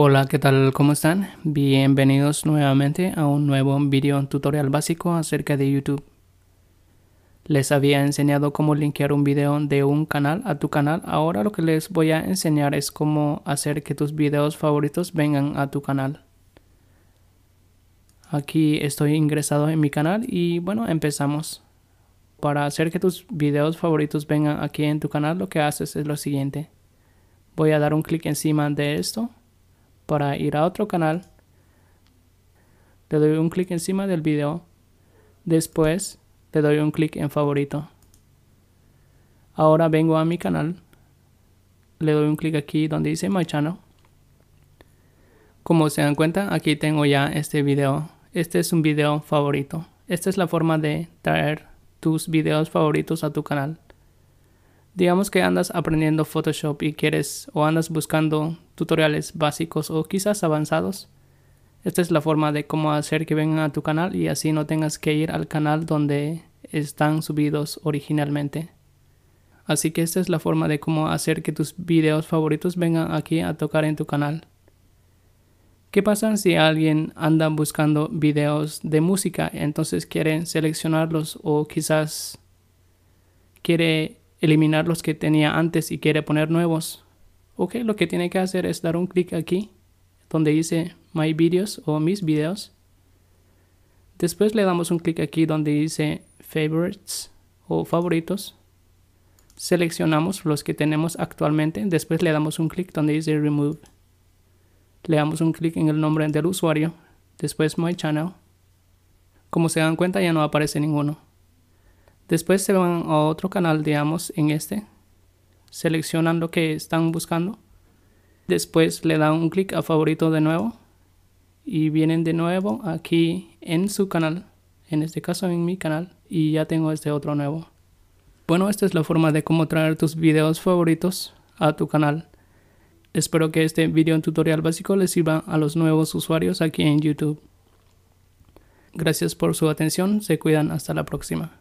Hola, ¿qué tal? ¿Cómo están? Bienvenidos nuevamente a un nuevo video tutorial básico acerca de YouTube. Les había enseñado cómo linkear un video de un canal a tu canal. Ahora lo que les voy a enseñar es cómo hacer que tus videos favoritos vengan a tu canal. Aquí estoy ingresado en mi canal y bueno, empezamos. Para hacer que tus videos favoritos vengan aquí en tu canal, lo que haces es lo siguiente. Voy a dar un clic encima de esto para ir a otro canal, le doy un clic encima del video. Después, le doy un clic en favorito. Ahora vengo a mi canal. Le doy un clic aquí donde dice My Channel. Como se dan cuenta, aquí tengo ya este video. Este es un video favorito. Esta es la forma de traer tus videos favoritos a tu canal. Digamos que andas aprendiendo Photoshop y quieres o andas buscando tutoriales básicos o quizás avanzados. Esta es la forma de cómo hacer que vengan a tu canal y así no tengas que ir al canal donde están subidos originalmente. Así que esta es la forma de cómo hacer que tus videos favoritos vengan aquí a tocar en tu canal. ¿Qué pasa si alguien anda buscando videos de música? Entonces quiere seleccionarlos o quizás quiere eliminar los que tenía antes y quiere poner nuevos, ok, lo que tiene que hacer es dar un clic aquí donde dice My Videos o Mis Videos. Después le damos un clic aquí donde dice Favorites o Favoritos. Seleccionamos los que tenemos actualmente. Después le damos un clic donde dice Remove. Le damos un clic en el nombre del usuario. Después My Channel. Como se dan cuenta ya no aparece ninguno. Después se van a otro canal, digamos, en este. Seleccionan lo que están buscando. Después le dan un clic a favorito de nuevo. Y vienen de nuevo aquí en su canal. En este caso en mi canal. Y ya tengo este otro nuevo. Bueno, esta es la forma de cómo traer tus videos favoritos a tu canal. Espero que este video tutorial básico les sirva a los nuevos usuarios aquí en YouTube. Gracias por su atención, se cuidan hasta la próxima.